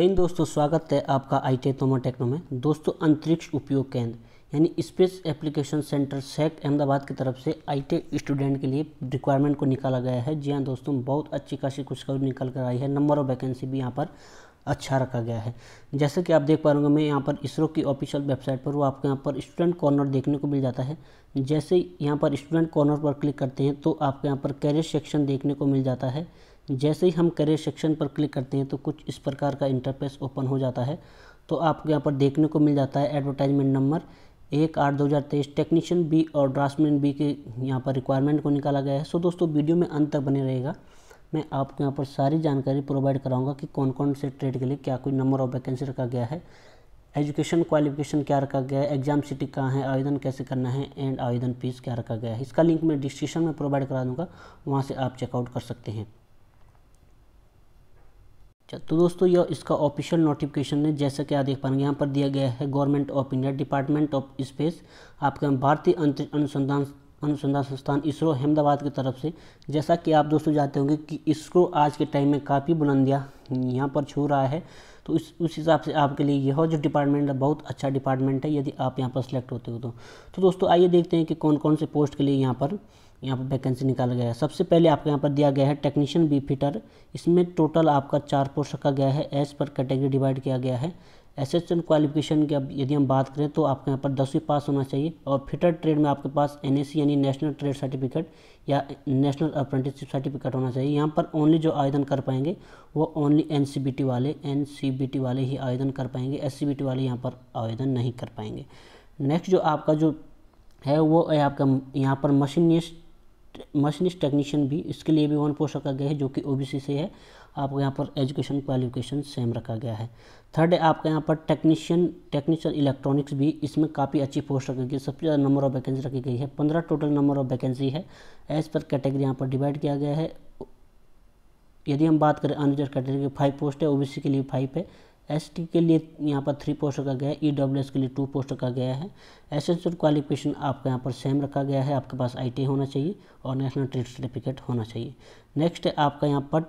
हेन दोस्तों स्वागत है आपका आई टी तोमा टेक्नो में दोस्तों अंतरिक्ष उपयोग केंद्र यानी space application centre SAC Ahmedabad की तरफ से आईटी स्टूडेंट के लिए रिक्वायरमेंट को निकाला गया है जी हाँ दोस्तों बहुत अच्छी खासी खुशखबरी निकल कर आई है नंबर ऑफ वैकेंसी भी यहाँ पर अच्छा रखा गया है जैसे कि आप देख पा रहे मैं यहाँ पर इसरो की ऑफिशियल वेबसाइट पर वो आपको यहाँ पर स्टूडेंट कॉर्नर देखने को मिल जाता है जैसे यहाँ पर स्टूडेंट कॉर्नर पर क्लिक करते हैं तो आपको यहाँ पर कैरियर सेक्शन देखने को मिल जाता है जैसे ही हम करियर सेक्शन पर क्लिक करते हैं तो कुछ इस प्रकार का इंटरफेस ओपन हो जाता है तो आपको यहाँ पर देखने को मिल जाता है एडवर्टाइजमेंट नंबर एक आठ दो हज़ार तेईस टेक्नीशियन बी और ड्राफ्टमैन बी के यहाँ पर रिक्वायरमेंट को निकाला गया है सो दोस्तों वीडियो में अंत तक बने रहेगा मैं आपको यहाँ पर सारी जानकारी प्रोवाइड कराऊंगा कि कौन कौन से ट्रेड के लिए क्या कोई नंबर ऑफ वैकेंसी रखा गया है एजुकेशन क्वालिफिकेशन क्या रखा गया है एग्जाम सिटी कहाँ है आवेदन कैसे करना है एंड आवेदन फीस क्या रखा गया है इसका लिंक मैं डिस्क्रिप्शन में प्रोवाइड करा दूँगा वहाँ से आप चेकआउट कर सकते हैं तो दोस्तों यह इसका ऑफिशियल नोटिफिकेशन है जैसा कि आप देख पाएंगे यहाँ पर दिया गया है government of India department of space आपका भारतीय अंतरिक्ष अनुसंधान अनुसंधान संस्थान इसरो अहमदाबाद की तरफ से जैसा कि आप दोस्तों जानते होंगे कि इसरो आज के टाइम में काफ़ी बुलंदियाँ यहाँ पर छू रहा है तो इस उस हिसाब से आपके लिए यह जो डिपार्टमेंट है बहुत अच्छा डिपार्टमेंट है यदि आप यहाँ पर सेलेक्ट होते हो तो।, तो दोस्तों आइए देखते हैं कि कौन कौन से पोस्ट के लिए यहाँ पर यहाँ पर वैकेंसी निकाला गया है सबसे पहले आपको यहाँ पर दिया गया है टेक्नीशियन बी फिटर इसमें टोटल आपका चार पोस्ट रखा गया है एज पर कैटेगरी डिवाइड किया गया है एन क्वालिफिकेशन की अब यदि हम बात करें तो आपके यहाँ पर दसवीं पास होना चाहिए और फिटर ट्रेड में आपके पास एन यानी नेशनल ट्रेड सर्टिफिकेट या नेशनल अप्रेंटिसशिप सर्टिफिकेट होना चाहिए यहाँ पर ओनली जो आवेदन कर पाएंगे वो ओनली एन वाले एन वाले ही आवेदन कर पाएंगे एस वाले यहाँ पर आवेदन नहीं कर पाएंगे नेक्स्ट जो आपका जो है वो आपका यहाँ पर मशीनिस्ट मशीनिस्ट टेक्नीशियन भी इसके लिए भी वन पोस्ट रखा गया है जो कि ओबीसी से है आपको यहाँ पर एजुकेशन क्वालिफिकेशन सेम रखा गया है थर्ड है आपका यहाँ पर टेक्नीशियन टेक्नीशियन इलेक्ट्रॉनिक्स भी इसमें काफ़ी अच्छी पोस्ट रखी गई सबसे ज़्यादा नंबर ऑफ वैकेंसी रखी गई है पंद्रह टोटल नंबर ऑफ वैकेंसी है एज पर कैटेगरी यहाँ पर डिवाइड किया गया है यदि हम बात करें अनरिजर्व कैटेगरी फाइव पोस्ट है ओ के लिए फाइव है एस टी के लिए यहाँ पर थ्री पोस्ट रखा गया है ई डब्ल्यू एस के लिए टू पोस्ट रखा गया है एस एस क्वालिफिकेशन आपका यहाँ पर सेम रखा गया है आपके पास आई टी होना चाहिए और नेशनल ट्रेड सर्टिफिकेट होना चाहिए नेक्स्ट है आपका यहाँ पर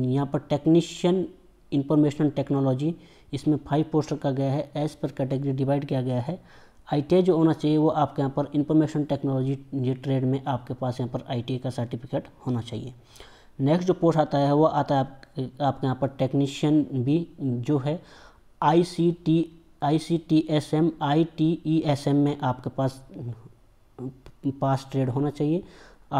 यहाँ पर टेक्नीशियन इंफॉर्मेशन टेक्नोलॉजी इसमें फाइव पोस्ट रखा गया है एज पर कैटेगरी डिवाइड किया गया है आई जो होना चाहिए वो आपके यहाँ पर इंफॉर्मेशन टेक्नोलॉजी ये ट्रेड में आपके पास यहाँ पर आई का सर्टिफिकेट होना चाहिए नेक्स्ट जो पोस्ट आता है वो आता है आपके यहाँ पर टेक्नीशियन भी जो है I C T I C T S M I T E S M में आपके पास पास ट्रेड होना चाहिए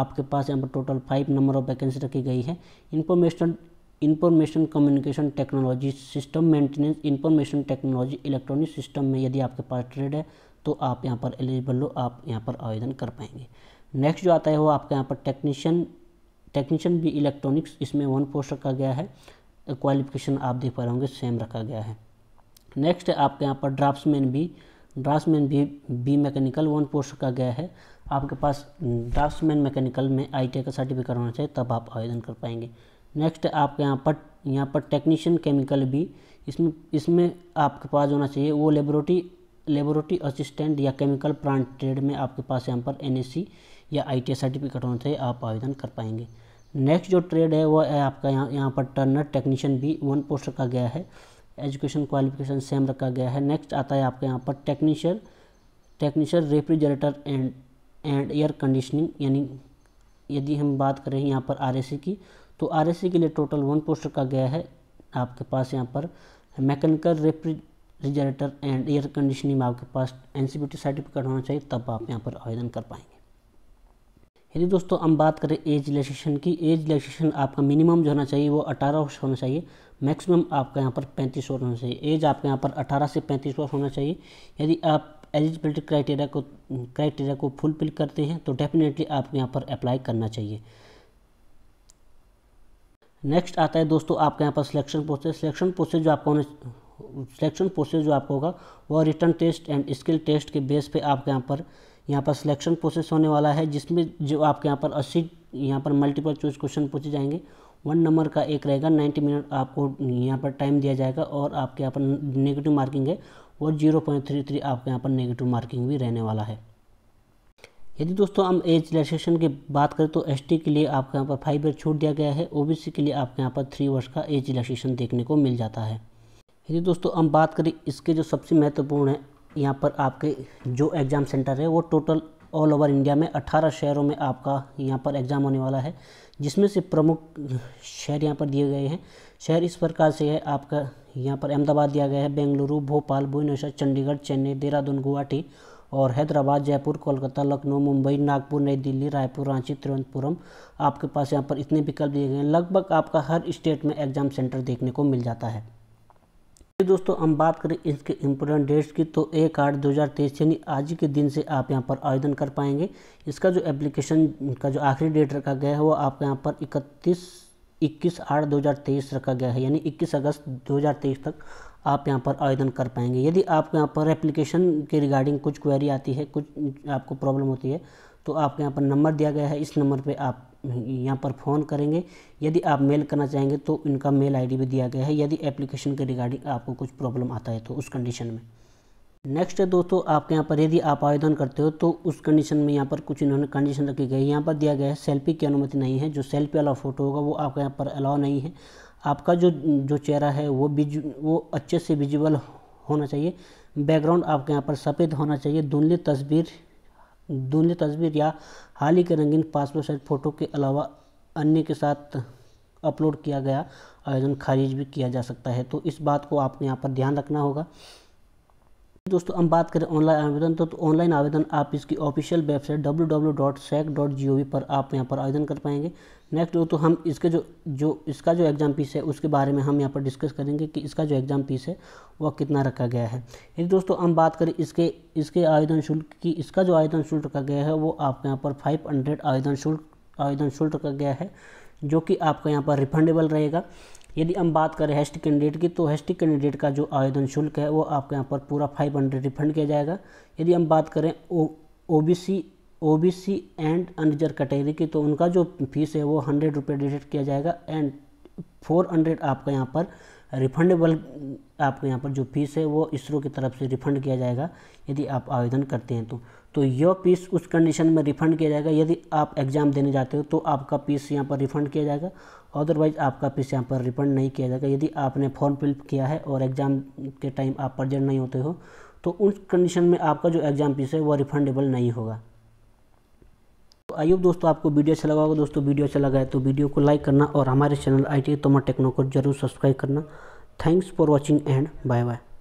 आपके पास यहाँ पर total five number of vacancy रखी गई है information information communication technology system maintenance information technology electronic system में यदि आपके पास ट्रेड है तो आप यहाँ पर एलिजिबल हो आप यहाँ पर आवेदन कर पाएंगे नेक्स्ट जो आता है वो आपके यहाँ पर टेक्नीशियन टेक्नीशियन भी इलेक्ट्रॉनिक्स इसमें वन पोस्ट रखा गया है क्वालिफिकेशन आप देख पा रहे होंगे सेम रखा गया है नेक्स्ट है आपके यहाँ पर ड्राफ्ट भी ड्राफ्ट भी बी मैकेनिकल वन पोस्ट रखा गया है आपके पास ड्राफ्ट्समैन मैकेनिकल में आई का सर्टिफिकेट होना चाहिए तब आप आवेदन कर पाएंगे नेक्स्ट आपके यहाँ पर यहाँ पर टेक्नीशियन केमिकल भी इसमें इसमें आपके पास होना चाहिए वो लेबोरेटरी लेबोरेटरी असिस्टेंट या केमिकल प्लांट ट्रेड में आपके पास यहाँ पर एन या आई सर्टिफिकेट होने से आप आवेदन कर पाएंगे नेक्स्ट जो ट्रेड है वो है आपका यहाँ यहाँ पर टर्नर टेक्नीशियन भी वन पोस्ट रखा गया है एजुकेशन क्वालिफिकेशन सेम रखा गया है नेक्स्ट आता है आपका यहाँ पर technician technician refrigerator and and air conditioning यानी यदि हम बात करें यहाँ पर आर की तो आर के लिए टोटल वन पोस्ट रखा गया है आपके पास यहाँ पर mechanical refrigerator and air conditioning में आपके पास एन सर्टिफिकेट होना चाहिए तब आप यहाँ पर आवेदन कर पाएंगे यदि दोस्तों हम बात करें एज रिलैक्सेशन की एज रिलैक्सेशन आपका मिनिमम जो होना चाहिए वो अठारह वर्ष होना चाहिए मैक्सिमम आपका यहाँ पर पैंतीस वर्ष होना चाहिए एज आपके यहाँ पर अठारह से पैंतीस वर्ष होना चाहिए यदि आप एलिजिबिलिटी क्राइटेरिया को क्राइटेरिया को फुलफिल करते हैं तो डेफिनेटली आपको यहाँ पर अप्लाई करना चाहिए नेक्स्ट आता है दोस्तों आपके यहाँ पर सिलेक्शन प्रोसेस सिलेक्शन प्रोसेस जो आपको सिलेक्शन प्रोसेस जो आपका होगा वह written test and skill test के बेस पे आपके यहाँ पर यहाँ पर सिलेक्शन प्रोसेस होने वाला है जिसमें जो आपके यहाँ पर अस्सी यहाँ पर मल्टीपल चॉइस क्वेश्चन पूछे जाएंगे वन नंबर का एक रहेगा नाइन्टी मिनट आपको यहाँ पर टाइम दिया जाएगा और आपके यहाँ पर नेगेटिव मार्किंग है और जीरो पॉइंट थ्री थ्री आपके यहाँ पर नेगेटिव मार्किंग भी रहने वाला है यदि दोस्तों हम एज रिलैक्सेशन की बात करें तो टी के लिए आपके यहाँ पर फाइव ईयर छूट दिया गया है सी के लिए आपके यहाँ पर थ्री वर्ष का एज रिलैक्सेशन देखने को मिल जाता है यदि दोस्तों हम बात करें इसके जो सबसे महत्वपूर्ण है यहाँ पर आपके जो एग्ज़ाम सेंटर है वो टोटल ऑल ओवर इंडिया में 18 शहरों में आपका यहाँ पर एग्ज़ाम होने वाला है जिसमें से प्रमुख शहर यहाँ पर दिए गए हैं शहर इस प्रकार से है आपका यहाँ पर अहमदाबाद दिया गया है बेंगलुरु भोपाल भुवनेश्वर चंडीगढ़ चेन्नई देहरादून गुवाहाटी और हैदराबाद जयपुर कोलकाता लखनऊ मुंबई नागपुर नई दिल्ली रायपुर रांची तिरुवनंतपुरम आपके पास यहाँ पर इतने विकल्प दिए गए हैं लगभग आपका हर स्टेट में एग्ज़ाम सेंटर देखने को मिल जाता है फिर दोस्तों हम बात करें इसके इम्पोर्टेंट डेट्स की तो एक आठ दो हज़ार तेईस यानी आज के दिन से आप यहाँ पर आवेदन कर पाएंगे इसका जो एप्लीकेशन का जो आखिरी डेट रखा गया है वो आपके यहाँ पर इकतीस इक्कीस आठ दो हज़ार तेईस रखा गया है यानी इक्कीस अगस्त दो हज़ार तेईस तक आप यहाँ पर आवेदन कर पाएंगे यदि आपको यहाँ पर एप्लीकेशन के रिगार्डिंग कुछ क्वेरी आती है कुछ आपको प्रॉब्लम होती है तो आपके यहाँ पर नंबर दिया गया है इस नंबर पे आप यहाँ पर फ़ोन करेंगे यदि आप मेल करना चाहेंगे तो इनका मेल आईडी भी दिया गया है यदि एप्लीकेशन के रिगार्डिंग आपको कुछ प्रॉब्लम आता है तो उस कंडीशन में नेक्स्ट है दोस्तों आपके यहाँ पर यदि आप आवेदन करते हो तो उस कंडीशन में यहाँ पर कुछ इन्होंने कंडीशन रखी गई है यहाँ पर दिया गया है सेल्फी की अनुमति नहीं है जो सेल्फी वाला फ़ोटो होगा वो आपके यहाँ पर अलाउ नहीं है आपका जो जो चेहरा है वो विज वो अच्छे से विजिबल होना चाहिए बैकग्राउंड आपके यहाँ पर सफ़ेद होना चाहिए धुंधली तस्वीर धुंध तस्वीर या हाल ही के रंगीन पासपोर्ट साइज फ़ोटो के अलावा अन्य के साथ अपलोड किया गया आवेदन खारिज भी किया जा सकता है तो इस बात को आपने यहाँ पर ध्यान रखना होगा दोस्तों हम बात करें ऑनलाइन आवेदन तो, तो ऑनलाइन आवेदन आप इसकी ऑफिशियल वेबसाइट डब्ल्यू पर आप यहाँ पर आवेदन कर पाएंगे नेक्स्ट दोस्तों हम इसके जो जो इसका जो एग्ज़ाम पीस है उसके बारे में हम यहाँ पर डिस्कस करेंगे कि इसका जो एग्ज़ाम पीस है वह कितना रखा गया है यदि दोस्तों हम बात करें इसके इसके आवेदन शुल्क की इसका जो आवेदन शुल्क रखा गया है वो आपके यहाँ पर फाइव हंड्रेड आवेदन शुल्क आवेदन शुल्क रखा गया है जो कि आपका यहाँ पर रिफंडेबल रहेगा यदि हम बात करें हेस्ट कैंडिडेट की तो हेस्ट कैंडिडेट का जो आवेदन शुल्क है वो आपके यहाँ पर पूरा फाइव हंड्रेड रिफंड किया जाएगा यदि हम बात करें O B C O B C and unreserved category की तो उनका जो फीस है वो हंड्रेड रुपये डिडेक्ट किया जाएगा एंड फोर हंड्रेड आपका यहाँ पर रिफंडेबल आपको यहाँ पर जो फीस है वो इसरो की तरफ से रिफंड किया जाएगा यदि आप आवेदन करते हैं तो तो यह पीस उस कंडीशन में रिफंड किया जाएगा यदि आप एग्ज़ाम देने जाते हो तो आपका पीस यहाँ पर रिफंड किया जाएगा अदरवाइज आपका पीस यहाँ पर रिफंड नहीं किया जाएगा यदि आपने फॉर्म फिलअप किया है और एग्ज़ाम के टाइम आप प्रजेंट नहीं होते हो तो उस कंडीशन में आपका जो एग्ज़ाम पीस है वह रिफंडेबल नहीं होगा तो आइए दोस्तों आपको वीडियो अच्छा लगा होगा दोस्तों वीडियो अच्छा लगा है तो वीडियो को लाइक करना और हमारे channel I T Tomar techno को जरूर सब्सक्राइब करना thanks for watching and bye bye